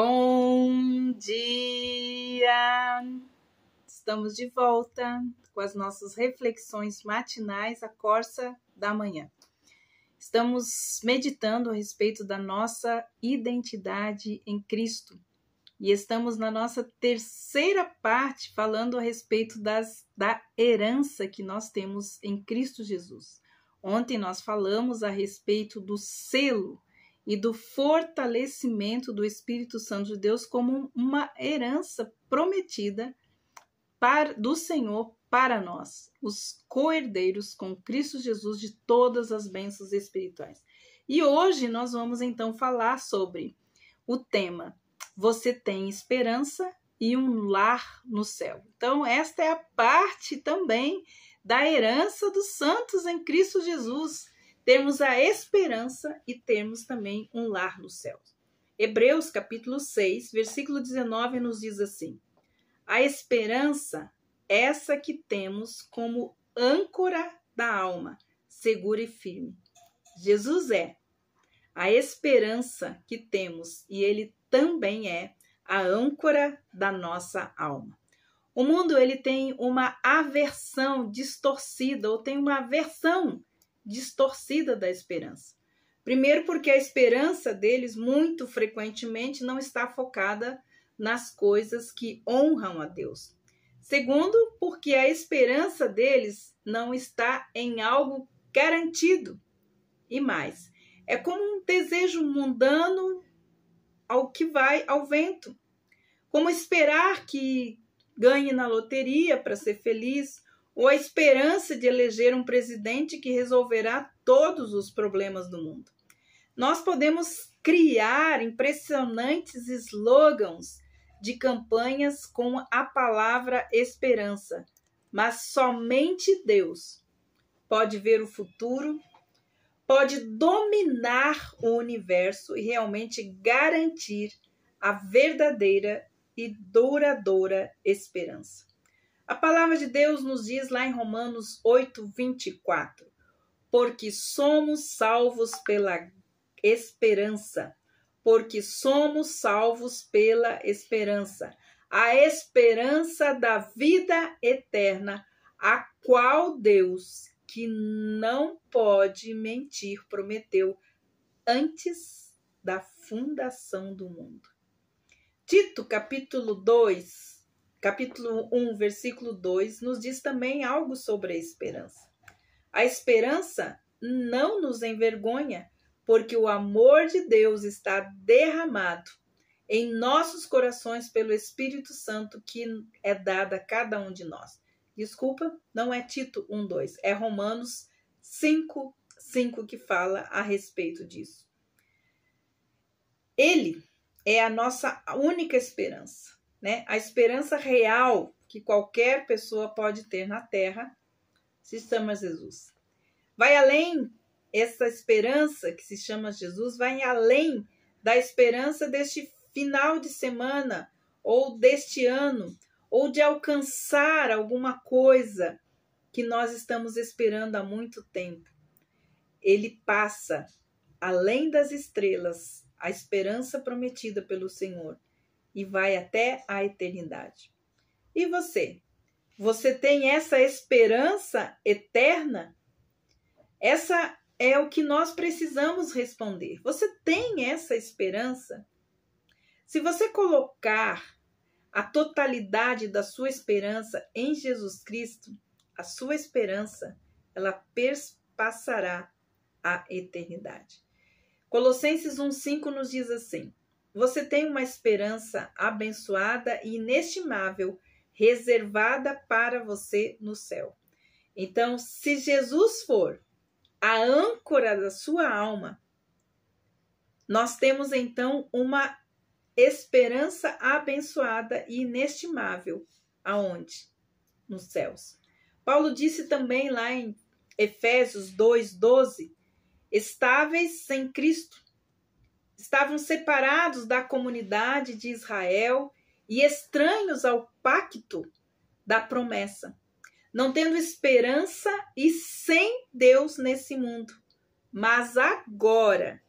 Bom dia! Estamos de volta com as nossas reflexões matinais, a corça da manhã. Estamos meditando a respeito da nossa identidade em Cristo e estamos na nossa terceira parte falando a respeito das, da herança que nós temos em Cristo Jesus. Ontem nós falamos a respeito do selo e do fortalecimento do Espírito Santo de Deus como uma herança prometida para, do Senhor para nós, os coerdeiros com Cristo Jesus de todas as bênçãos espirituais. E hoje nós vamos então falar sobre o tema Você tem esperança e um lar no céu. Então, esta é a parte também da herança dos santos em Cristo Jesus termos a esperança e termos também um lar no céu. Hebreus capítulo 6, versículo 19 nos diz assim: A esperança, essa que temos como âncora da alma, segura e firme. Jesus é a esperança que temos e ele também é a âncora da nossa alma. O mundo ele tem uma aversão distorcida ou tem uma aversão distorcida da esperança. Primeiro, porque a esperança deles, muito frequentemente, não está focada nas coisas que honram a Deus. Segundo, porque a esperança deles não está em algo garantido. E mais, é como um desejo mundano ao que vai ao vento. Como esperar que ganhe na loteria para ser feliz, ou a esperança de eleger um presidente que resolverá todos os problemas do mundo. Nós podemos criar impressionantes slogans de campanhas com a palavra esperança, mas somente Deus pode ver o futuro, pode dominar o universo e realmente garantir a verdadeira e duradoura esperança. A palavra de Deus nos diz lá em Romanos 8, 24: Porque somos salvos pela esperança. Porque somos salvos pela esperança. A esperança da vida eterna, a qual Deus, que não pode mentir, prometeu antes da fundação do mundo. Tito capítulo 2, capítulo 1, versículo 2, nos diz também algo sobre a esperança. A esperança não nos envergonha, porque o amor de Deus está derramado em nossos corações pelo Espírito Santo que é dado a cada um de nós. Desculpa, não é Tito 2, é Romanos 5 5 que fala a respeito disso. Ele é a nossa única esperança né, a esperança real que qualquer pessoa pode ter na Terra se chama Jesus. Vai além, essa esperança que se chama Jesus vai além da esperança deste final de semana ou deste ano ou de alcançar alguma coisa que nós estamos esperando há muito tempo. Ele passa além das estrelas, a esperança prometida pelo Senhor e vai até a eternidade. E você? Você tem essa esperança eterna? Essa é o que nós precisamos responder. Você tem essa esperança? Se você colocar a totalidade da sua esperança em Jesus Cristo, a sua esperança, ela passará a eternidade. Colossenses 1:5 nos diz assim: você tem uma esperança abençoada e inestimável reservada para você no céu. Então, se Jesus for a âncora da sua alma, nós temos então uma esperança abençoada e inestimável. Aonde? Nos céus. Paulo disse também lá em Efésios 2:12, estáveis sem Cristo, estavam separados da comunidade de Israel e estranhos ao pacto da promessa, não tendo esperança e sem Deus nesse mundo. Mas agora,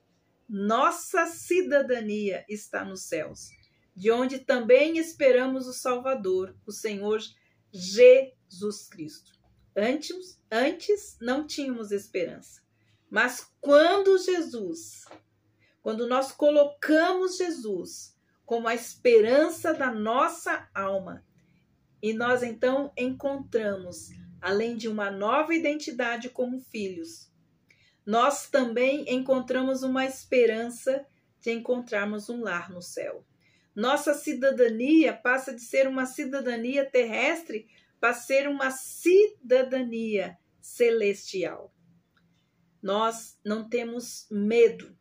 nossa cidadania está nos céus, de onde também esperamos o Salvador, o Senhor Jesus Cristo. Antes, antes não tínhamos esperança, mas quando Jesus quando nós colocamos Jesus como a esperança da nossa alma, e nós então encontramos, além de uma nova identidade como filhos, nós também encontramos uma esperança de encontrarmos um lar no céu. Nossa cidadania passa de ser uma cidadania terrestre para ser uma cidadania celestial. Nós não temos medo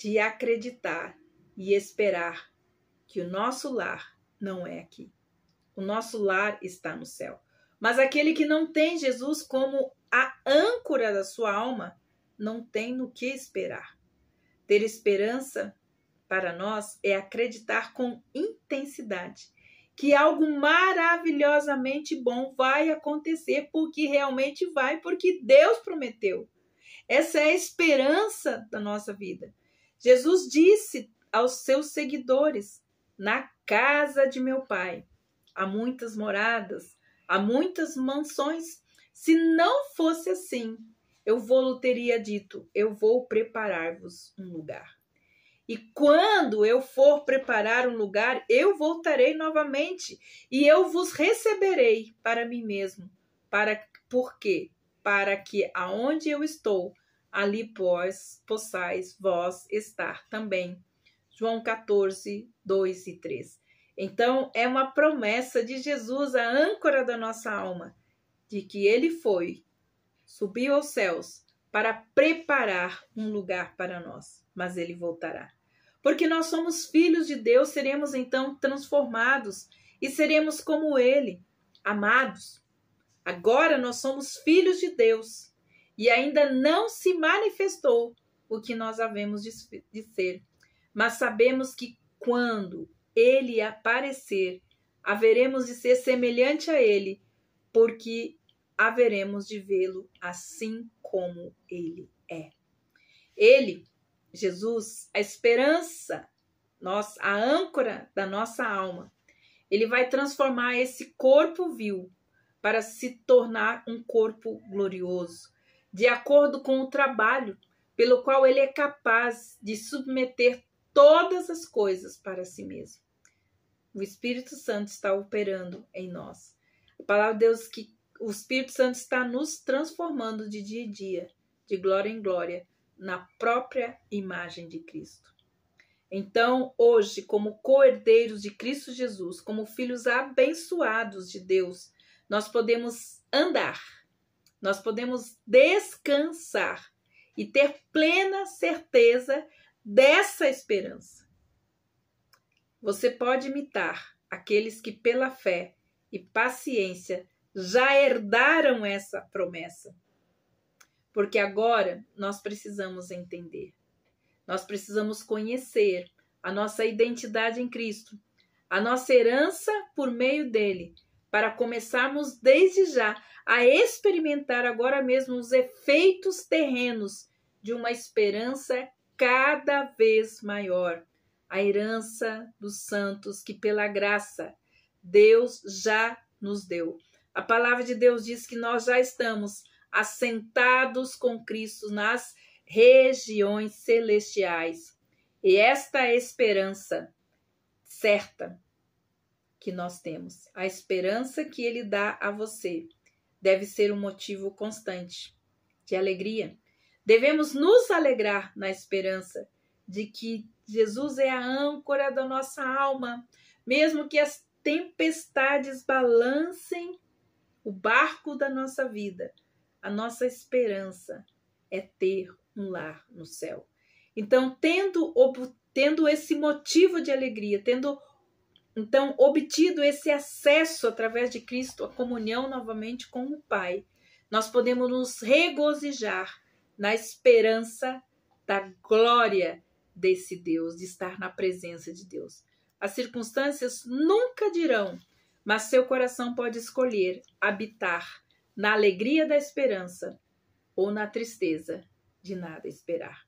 de acreditar e esperar que o nosso lar não é aqui. O nosso lar está no céu. Mas aquele que não tem Jesus como a âncora da sua alma, não tem no que esperar. Ter esperança para nós é acreditar com intensidade que algo maravilhosamente bom vai acontecer, porque realmente vai, porque Deus prometeu. Essa é a esperança da nossa vida. Jesus disse aos seus seguidores: Na casa de meu pai há muitas moradas, há muitas mansões. Se não fosse assim, eu vou teria dito: Eu vou preparar-vos um lugar. E quando eu for preparar um lugar, eu voltarei novamente e eu vos receberei para mim mesmo. Para por quê? Para que aonde eu estou, ali pois, possais vós estar também. João 14, 2 e 3. Então, é uma promessa de Jesus, a âncora da nossa alma, de que ele foi, subiu aos céus para preparar um lugar para nós, mas ele voltará. Porque nós somos filhos de Deus, seremos então transformados e seremos como ele, amados. Agora nós somos filhos de Deus e ainda não se manifestou o que nós havemos de, de ser. Mas sabemos que quando ele aparecer, haveremos de ser semelhante a ele, porque haveremos de vê-lo assim como ele é. Ele, Jesus, a esperança, nós, a âncora da nossa alma, ele vai transformar esse corpo vil para se tornar um corpo glorioso, de acordo com o trabalho pelo qual ele é capaz de submeter todas as coisas para si mesmo. O Espírito Santo está operando em nós. A palavra de Deus é que o Espírito Santo está nos transformando de dia em dia, de glória em glória, na própria imagem de Cristo. Então, hoje, como co-herdeiros de Cristo Jesus, como filhos abençoados de Deus, nós podemos andar nós podemos descansar e ter plena certeza dessa esperança. Você pode imitar aqueles que, pela fé e paciência, já herdaram essa promessa. Porque agora nós precisamos entender, nós precisamos conhecer a nossa identidade em Cristo, a nossa herança por meio dele para começarmos desde já a experimentar agora mesmo os efeitos terrenos de uma esperança cada vez maior, a herança dos santos que pela graça Deus já nos deu. A palavra de Deus diz que nós já estamos assentados com Cristo nas regiões celestiais. E esta esperança certa que nós temos. A esperança que ele dá a você deve ser um motivo constante de alegria. Devemos nos alegrar na esperança de que Jesus é a âncora da nossa alma, mesmo que as tempestades balancem o barco da nossa vida. A nossa esperança é ter um lar no céu. Então, tendo, tendo esse motivo de alegria, tendo então, obtido esse acesso através de Cristo à comunhão novamente com o Pai, nós podemos nos regozijar na esperança da glória desse Deus, de estar na presença de Deus. As circunstâncias nunca dirão, mas seu coração pode escolher habitar na alegria da esperança ou na tristeza de nada esperar.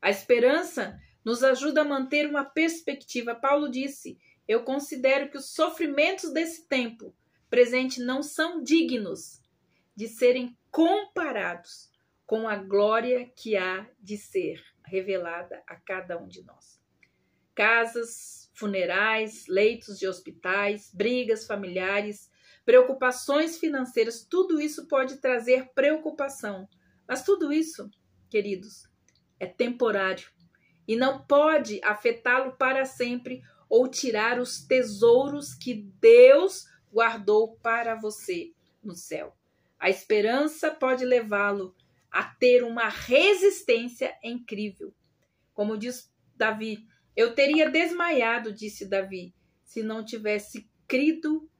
A esperança nos ajuda a manter uma perspectiva. Paulo disse: eu considero que os sofrimentos desse tempo presente não são dignos de serem comparados com a glória que há de ser revelada a cada um de nós. Casas, funerais, leitos de hospitais, brigas familiares, preocupações financeiras, tudo isso pode trazer preocupação. Mas tudo isso, queridos, é temporário e não pode afetá-lo para sempre ou tirar os tesouros que Deus guardou para você no céu. A esperança pode levá-lo a ter uma resistência incrível. Como diz Davi, eu teria desmaiado, disse Davi, se não tivesse crido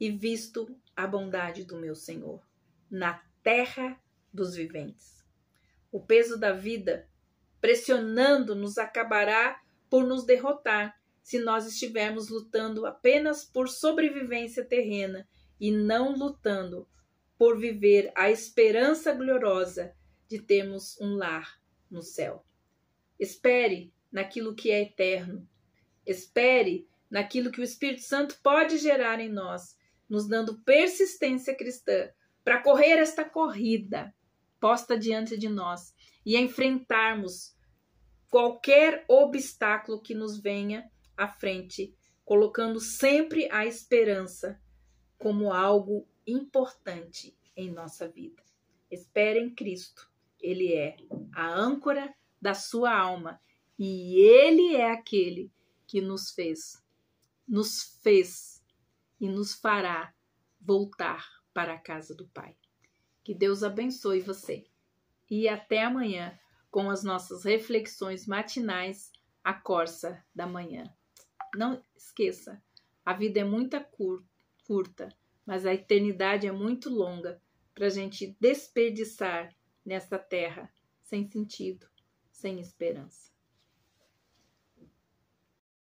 e visto a bondade do meu Senhor na terra dos viventes. O peso da vida pressionando nos acabará por nos derrotar se nós estivermos lutando apenas por sobrevivência terrena e não lutando por viver a esperança gloriosa de termos um lar no céu. Espere naquilo que é eterno. Espere naquilo que o Espírito Santo pode gerar em nós, nos dando persistência cristã para correr esta corrida posta diante de nós e enfrentarmos qualquer obstáculo que nos venha à frente, colocando sempre a esperança como algo importante em nossa vida. Espere em Cristo. Ele é a âncora da sua alma e ele é aquele que nos fez, nos fez e nos fará voltar para a casa do Pai. Que Deus abençoe você e até amanhã com as nossas reflexões matinais, a corça da manhã. Não esqueça, a vida é muito curta, mas a eternidade é muito longa para a gente desperdiçar nesta terra sem sentido, sem esperança.